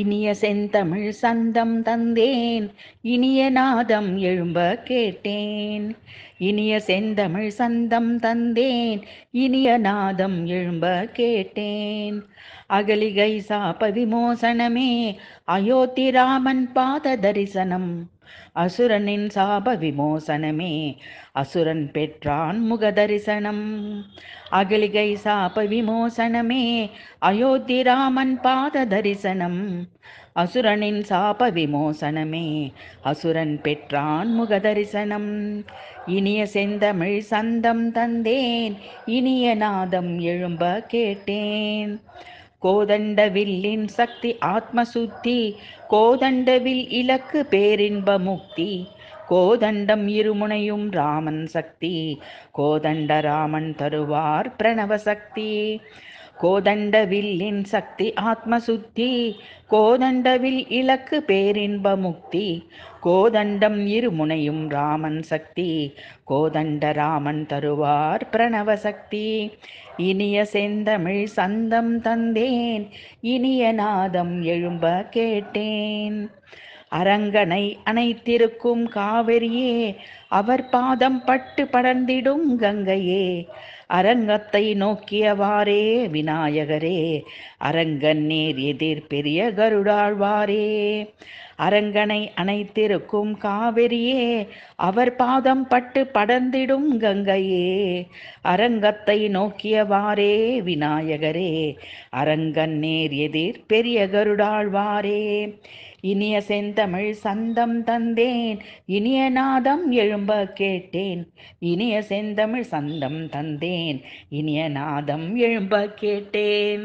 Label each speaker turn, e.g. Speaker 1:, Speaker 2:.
Speaker 1: இனிய செந்தமிழ் சந்தம் தந்தேன் இனிய நாதம் எழும்ப கேட்டேன் இனிய செந்தமிழ் சந்தம் தந்தேன் இனிய நாதம் எழும்ப கேட்டேன் அகலிகை சா பதிமோசனமே அயோத்தி ராமன் பாத தரிசனம் அசுரனின் சாப விமோசனமே அசுரன் பெற்றான் முகதரிசனம் அகிலிகை சாப விமோசனமே அயோத்தி ராமன் பாத தரிசனம் அசுரனின் சாப விமோசனமே அசுரன் பெற்றான் முகதரிசனம் இனிய செந்தமிழ் சந்தம் தந்தேன் இனிய நாதம் எழும்ப கேட்டேன் கோதண்ட வில்லின் சக்தி ஆத்மசுத்தி கோதண்டவில் இலக்கு பேரின்ப முக்தி கோதண்டம் இருமுனையும் ராமன் சக்தி கோதண்ட ராமன் தருவார் பிரணவ சக்தி கோதண்ட வில்லின் சக்தி ஆத்மசுத்தி கோதண்டவில் இலக்கு பேரின்ப முக்தி கோதண்டம் இருமுனையும் ராமன் சக்தி கோதண்ட ராமன் தருவார் பிரணவ சக்தி இனிய செந்தமிழ் சந்தம் தந்தேன் இனிய நாதம் எழும்ப கேட்டேன் அரங்கனை அனைத்திருக்கும் காவிரியே அவர் பாதம் பட்டு படர்ந்திடும் கங்கையே அரங்கத்தை நோக்கியவாறே விநாயகரே அரங்கன் நீர் எதிர் பெரிய கருடாழ்வாரே அரங்கனை அனைத்திருக்கும் காவிரியே அவர் பாதம் பட்டு படர்ந்திடும் கங்கையே அரங்கத்தை நோக்கியவாறே விநாயகரே அரங்கன் நேர் எதிர் பெரிய கருடாழ்வாரே இனிய செந்தமிழ் சந்தம் தந்தேன் இனிய நாதம் எழும்ப கேட்டேன் இனிய செந்தமிழ் சந்தம் தந்தேன் இனிய நாதம் எழும்ப கேட்டேன்